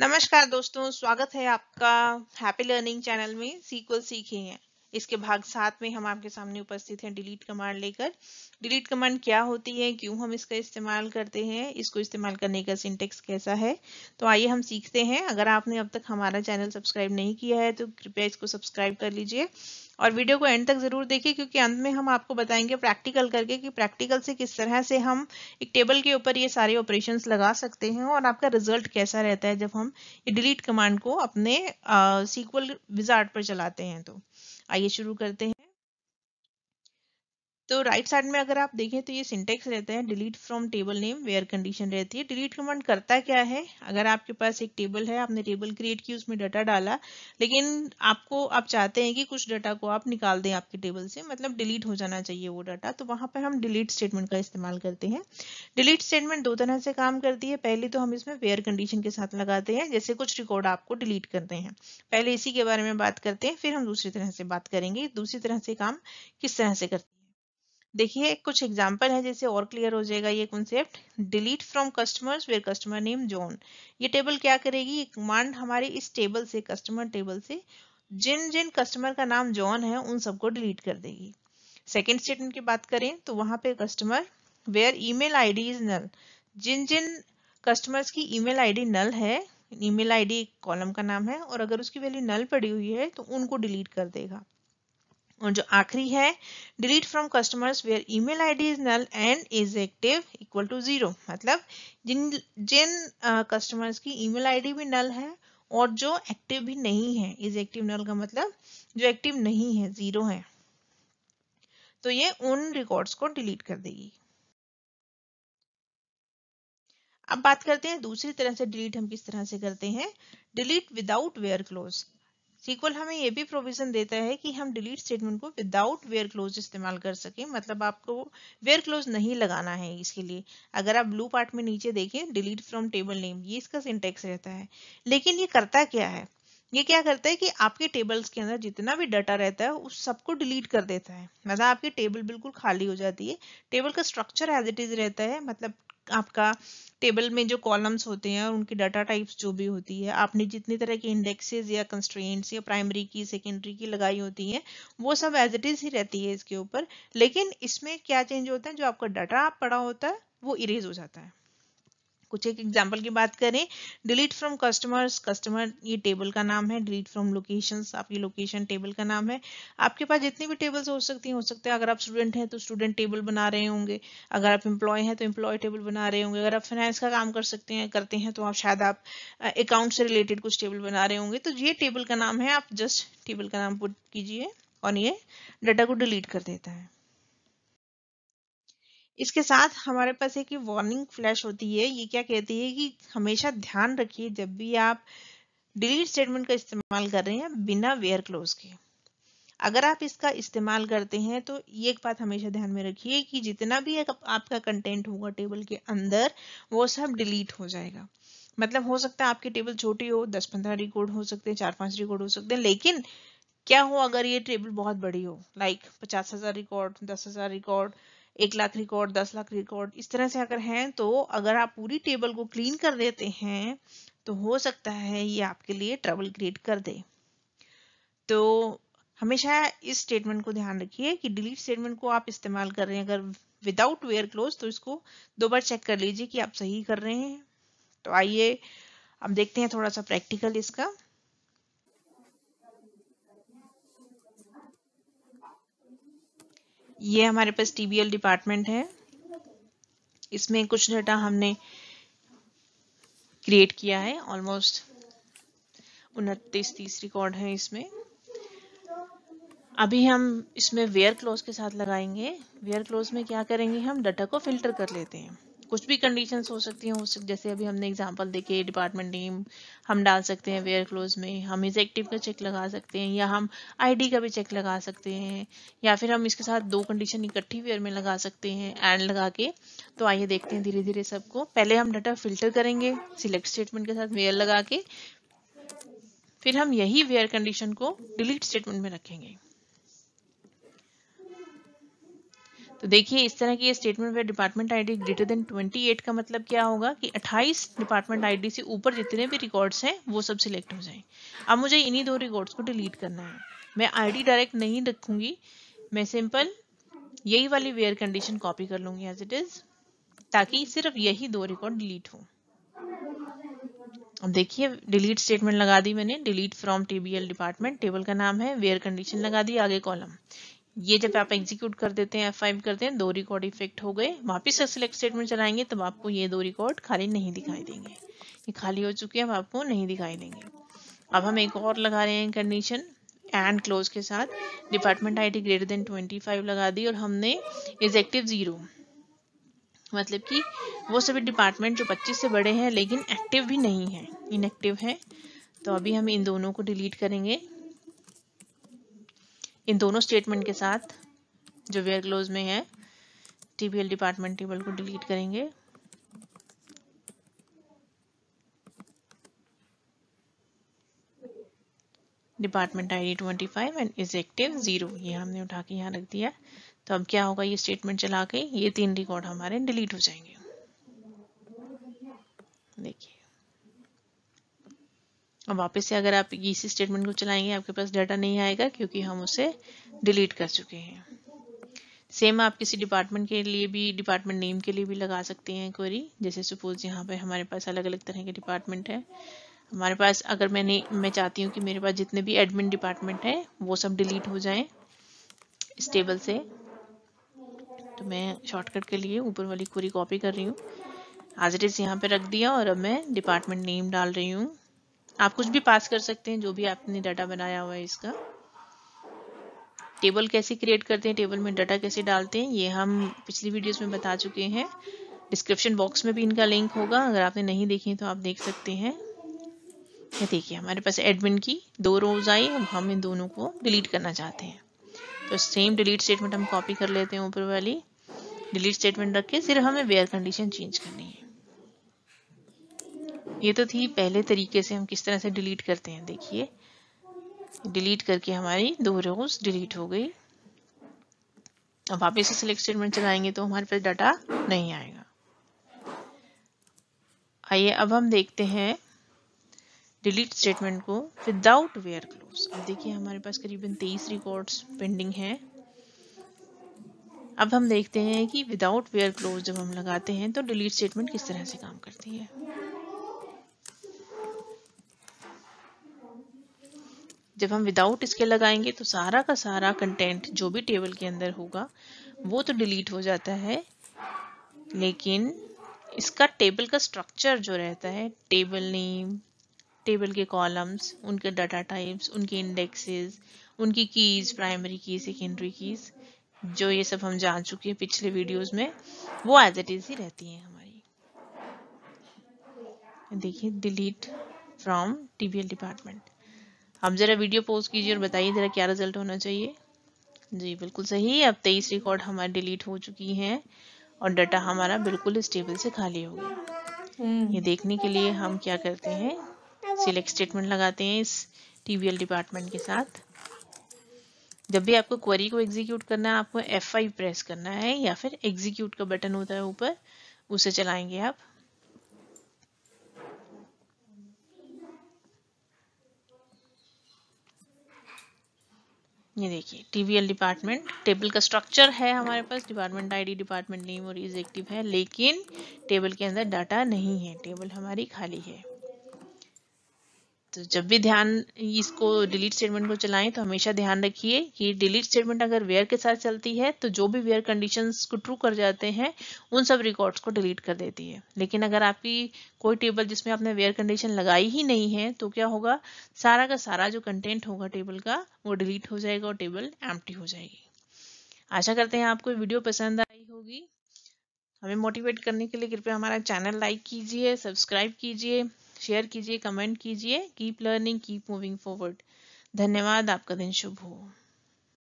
नमस्कार दोस्तों स्वागत है आपका हैप्पी लर्निंग चैनल में सीक्वल सीखे हैं इसके भाग सात में हम आपके सामने उपस्थित हैं डिलीट कमांड लेकर डिलीट कमांड क्या होती है क्यों हम इसका इस्तेमाल करते हैं इसको इस्तेमाल करने का सिंटेक्स कैसा है तो आइए हम सीखते हैं अगर आपने अब तक हमारा चैनल सब्सक्राइब नहीं किया है तो कृपया इसको सब्सक्राइब कर लीजिए और वीडियो को एंड तक जरूर देखिए क्योंकि अंत में हम आपको बताएंगे प्रैक्टिकल करके कि प्रैक्टिकल से किस तरह से हम एक टेबल के ऊपर ये सारे ऑपरेशंस लगा सकते हैं और आपका रिजल्ट कैसा रहता है जब हम ये डिलीट कमांड को अपने सीक्वल विजार्ड पर चलाते हैं तो आइए शुरू करते हैं राइट साइड में अगर आप देखें तो ये सिंटेक्स रहते हैं delete from table name where condition रहती है डिलीट कमांड करता क्या है अगर आपके पास एक टेबल है आपने टेबल क्रिएट की उसमें डाटा डाला लेकिन आपको आप चाहते हैं कि कुछ डाटा को आप निकाल दें आपके टेबल से मतलब डिलीट हो जाना चाहिए वो डाटा तो वहां पर हम डिलीट स्टेटमेंट का इस्तेमाल करते हैं डिलीट स्टेटमेंट दो तरह से काम करती है पहले तो हम इसमें वेयर कंडीशन के साथ लगाते हैं जैसे कुछ रिकॉर्ड आपको डिलीट करते हैं पहले इसी के बारे में बात करते हैं फिर हम दूसरी तरह से बात करेंगे दूसरी तरह से काम किस तरह से करते हैं देखिए कुछ एग्जाम्पल है जैसे और क्लियर हो जाएगा ये concept delete from customers where customer name John ये टेबल क्या करेगी कमांड हमारे इस टेबल से कस्टमर टेबल से जिन जिन कस्टमर का नाम जॉन है उन सबको डिलीट कर देगी सेकेंड स्टेटमेंट की बात करें तो वहां पे customer where email ID is null जिन जिन कस्टमर्स की ईमेल आईडी नल है ईमेल आईडी कॉलम का नाम है और अगर उसकी वैल्यू नल पड़ी हुई है तो उनको डिलीट कर देगा और जो आखिरी है delete from customers where email ID is null and is active equal to zero मतलब जिन जिन कस्टमर्स की ईमेल आईडी भी नल है और जो एक्टिव भी नहीं है इज एक्टिव नल का मतलब जो एक्टिव नहीं है जीरो है तो ये उन रिकॉर्ड्स को डिलीट कर देगी अब बात करते हैं दूसरी तरह से डिलीट हम किस तरह से करते हैं delete without where clause SQL हमें ये भी प्रोविजन देता है कि हम डिलीट स्टेटमेंट को विदाउट वेयर क्लोज इस्तेमाल कर सकें मतलब आपको वेयर क्लोज नहीं लगाना है इसके लिए अगर आप ब्लू पार्ट में नीचे देखें डिलीट फ्रॉम टेबल नेम ये इसका सिंटेक्स रहता है लेकिन ये करता क्या है ये क्या करता है कि आपके टेबल्स के अंदर जितना भी डाटा रहता है उस सबको डिलीट कर देता है मतलब आपकी टेबल बिल्कुल खाली हो जाती है टेबल का स्ट्रक्चर एज इट इज रहता है मतलब आपका टेबल में जो कॉलम्स होते हैं और उनकी डाटा टाइप्स जो भी होती है आपने जितनी तरह की इंडेक्सेस या कंस्ट्रेंट्स या प्राइमरी की सेकेंडरी की लगाई होती हैं वो सब एज इट इज़ ही रहती है इसके ऊपर लेकिन इसमें क्या चेंज होता है जो आपका डाटा पड़ा होता है वो इरेज हो जाता है कुछ एक एग्जाम्पल की बात करें डिलीट फ्रॉम कस्टमर्स कस्टमर ये टेबल का नाम है डिलीट फ्रॉम लोकेशन आपकी लोकेशन टेबल का नाम है आपके पास जितनी भी टेबल्स हो सकती हैं हो सकते हैं अगर आप स्टूडेंट हैं तो स्टूडेंट टेबल बना रहे होंगे अगर आप एम्प्लॉय हैं तो एम्प्लॉय टेबल बना रहे होंगे अगर आप फाइनेंस का काम कर सकते हैं करते हैं तो आप शायद आप अकाउंट से रिलेटेड कुछ टेबल बना रहे होंगे तो ये टेबल का नाम है आप जस्ट टेबल का नाम पुट कीजिए और ये डाटा को डिलीट कर देता है इसके साथ हमारे पास एक वार्निंग फ्लैश होती है ये क्या कहती है कि हमेशा ध्यान रखिए जब भी आप डिलीट स्टेटमेंट का इस्तेमाल कर रहे हैं बिना वेयर क्लोज के अगर आप इसका इस्तेमाल करते हैं तो ये एक बात हमेशा ध्यान में रखिए कि जितना भी एक आपका कंटेंट होगा टेबल के अंदर वो सब डिलीट हो जाएगा मतलब हो सकता है आपकी टेबल छोटी हो दस पंद्रह रिकॉर्ड हो सकते हैं चार पांच रिकॉर्ड हो सकते हैं लेकिन क्या हो अगर ये टेबल बहुत बड़ी हो लाइक पचास हजार रिकॉर्ड दस हजार रिकॉर्ड एक लाख रिकॉर्ड दस लाख रिकॉर्ड इस तरह से अगर हैं तो अगर आप पूरी टेबल को क्लीन कर देते हैं तो हो सकता है ये आपके लिए ट्रबल क्रिएट कर दे तो हमेशा इस स्टेटमेंट को ध्यान रखिए कि डिलीट स्टेटमेंट को आप इस्तेमाल कर रहे हैं अगर विदाउट वेयर क्लोज तो इसको दो बार चेक कर लीजिए कि आप सही कर रहे हैं तो आइए अब देखते हैं थोड़ा सा प्रैक्टिकल इसका ये हमारे पास टीबीएल डिपार्टमेंट है इसमें कुछ डाटा हमने क्रिएट किया है ऑलमोस्ट उनतीस तीस रिकॉर्ड है इसमें अभी हम इसमें वेयर क्लोज के साथ लगाएंगे वेयर क्लोज में क्या करेंगे हम डाटा को फिल्टर कर लेते हैं कुछ भी कंडीशन हो सकती हैं जैसे अभी हमने एग्जाम्पल देखे डिपार्टमेंट नेम हम डाल सकते हैं वेयर क्लोज में हम इस एक्टिव का चेक लगा सकते हैं या हम आईडी का भी चेक लगा सकते हैं या फिर हम इसके साथ दो कंडीशन इकट्ठी वेयर में लगा सकते हैं एंड लगा के तो आइए देखते हैं धीरे धीरे सबको पहले हम डाटा फिल्टर करेंगे सिलेक्ट स्टेटमेंट के साथ वेयर लगा के फिर हम यही वेयर कंडीशन को डिलीट स्टेटमेंट में रखेंगे तो देखिए इस तरह की statement where department ID greater than 28 का मतलब क्या होगा कि 28 डिपार्टमेंट आईडी से ऊपर जितने भी रिकॉर्ड्स हैं वो सब सिलेक्ट हो जाएं अब मुझे इन्हीं दो रिकॉर्ड्स को डिलीट करना है मैं आईडी डायरेक्ट नहीं रखूंगी मैं सिंपल यही वाली वेयर कंडीशन कॉपी कर लूंगी एज इट इज़ ताकि सिर्फ यही दो रिकॉर्ड डिलीट हों अब देखिए डिलीट स्टेटमेंट लगा दी मैंने delete from TBL department table का नाम है वेयर कंडीशन लगा दी आगे कॉलम ये जब आप एग्जीक्यूट कर देते हैं F5 करते हैं दो रिकॉर्ड इफेक्ट हो गए वापस सिलेक्ट स्टेटमेंट चलाएंगे तब आपको ये दो रिकॉर्ड खाली नहीं दिखाई देंगे ये खाली हो चुके हैं अब आपको नहीं दिखाई देंगे अब हम एक और लगा रहे हैं कंडीशन एंड क्लोज के साथ department I greater than twenty लगा दी और हमने इज एक्टिव ज़ीरो मतलब कि वो सभी डिपार्टमेंट जो 25 से बड़े हैं लेकिन एक्टिव भी नहीं है इनएक्टिव है तो अभी हम इन दोनों को डिलीट करेंगे इन दोनों स्टेटमेंट के साथ जो वेयर क्लोज में है टीबीएल डिपार्टमेंट टेबल को डिलीट करेंगे department ID twenty five and is active zero ये हमने उठा के यहाँ रख दिया तो अब क्या होगा ये स्टेटमेंट चला के ये तीन रिकॉर्ड हमारे डिलीट हो जाएंगे और वापस से अगर आप इसी स्टेटमेंट को चलाएंगे आपके पास डाटा नहीं आएगा क्योंकि हम उसे डिलीट कर चुके हैं सेम आप किसी डिपार्टमेंट के लिए भी डिपार्टमेंट नेम के लिए भी लगा सकते हैं क्वेरी जैसे सपोज यहाँ पे हमारे पास अलग अलग तरह के डिपार्टमेंट है हमारे पास अगर मैंने मैं चाहती हूँ कि मेरे पास जितने भी एडमिन डिपार्टमेंट हैं वो सब डिलीट हो जाएं इस टेबल से तो मैं शॉर्टकट के लिए ऊपर वाली क्वेरी कॉपी कर रही हूँ आज इट इज़ यहाँ पर रख दिया और अब मैं डिपार्टमेंट नेम डाल रही हूँ आप कुछ भी पास कर सकते हैं जो भी आपने डाटा बनाया हुआ है इसका टेबल कैसे क्रिएट करते हैं टेबल में डाटा कैसे डालते हैं ये हम पिछली वीडियोस में बता चुके हैं डिस्क्रिप्शन बॉक्स में भी इनका लिंक होगा अगर आपने नहीं देखी तो आप देख सकते हैं ये देखिए हमारे पास एडमिन की दो रोज आई अब हम इन दोनों को डिलीट करना चाहते हैं तो सेम डिलीट स्टेटमेंट हम कॉपी कर लेते हैं ऊपर वाली डिलीट स्टेटमेंट रख के सिर्फ हमें वेयर कंडीशन चेंज करनी है ये तो थी पहले तरीके से हम किस तरह से डिलीट करते हैं देखिए डिलीट करके हमारी दो रोज डिलीट हो गई अब आप इसे सिलेक्ट स्टेटमेंट चलाएंगे तो हमारे पास डाटा नहीं आएगा आइए अब हम देखते हैं डिलीट स्टेटमेंट को विदाउट वेयर क्लोज अब देखिए हमारे पास करीबन तेईस रिकॉर्ड्स पेंडिंग हैं अब हम देखते हैं कि विदाउट वेयर क्लोज जब हम लगाते हैं तो डिलीट स्टेटमेंट किस तरह से काम करती है जब हम विदाउट इसके लगाएंगे तो सारा का सारा कंटेंट जो भी टेबल के अंदर होगा वो तो डिलीट हो जाता है लेकिन इसका टेबल का स्ट्रक्चर जो रहता है टेबल नेम टेबल के कॉलम्स उनके डाटा टाइप्स उनके इंडेक्सेस उनकी keys primary key secondary keys जो ये सब हम जान चुके हैं पिछले वीडियोस में वो एज इट इज़ ही रहती हैं हमारी देखिए डिलीट फ्रॉम टीबीएल डिपार्टमेंट आप ज़रा वीडियो पोस्ट कीजिए और बताइए ज़रा क्या रिजल्ट होना चाहिए जी बिल्कुल सही अब तेईस रिकॉर्ड हमारे डिलीट हो चुकी हैं और डाटा हमारा बिल्कुल इस टेबल से खाली हो गया हम्म। ये देखने के लिए हम क्या करते हैं सिलेक्ट स्टेटमेंट लगाते हैं इस टीबीएल डिपार्टमेंट के साथ जब भी आपको क्वेरी को एग्जीक्यूट करना है आपको F5 प्रेस करना है या फिर एग्जीक्यूट का बटन होता है ऊपर उसे चलाएंगे आप ये देखिए टीवीएल डिपार्टमेंट टेबल का स्ट्रक्चर है हमारे पास डिपार्टमेंट आईडी डिपार्टमेंट नेम और इज एक्टिव है लेकिन टेबल के अंदर डाटा नहीं है टेबल हमारी खाली है तो जब भी ध्यान इसको डिलीट स्टेटमेंट को चलाएं तो हमेशा ध्यान रखिए कि डिलीट स्टेटमेंट अगर वेयर के साथ चलती है तो जो भी वेयर कंडीशंस को ट्रू कर जाते हैं उन सब रिकॉर्ड्स को डिलीट कर देती है लेकिन अगर आपकी कोई टेबल जिसमें आपने वेयर कंडीशन लगाई ही नहीं है तो क्या होगा सारा का सारा जो कंटेंट होगा टेबल का वो डिलीट हो जाएगा और टेबल एम्प्टी हो जाएगी आशा करते हैं आपको वीडियो पसंद आई होगी हमें मोटिवेट करने के लिए कृपया हमारा चैनल लाइक कीजिए सब्सक्राइब कीजिए शेयर कीजिए कमेंट कीजिए keep learning keep moving forward धन्यवाद आपका दिन शुभ हो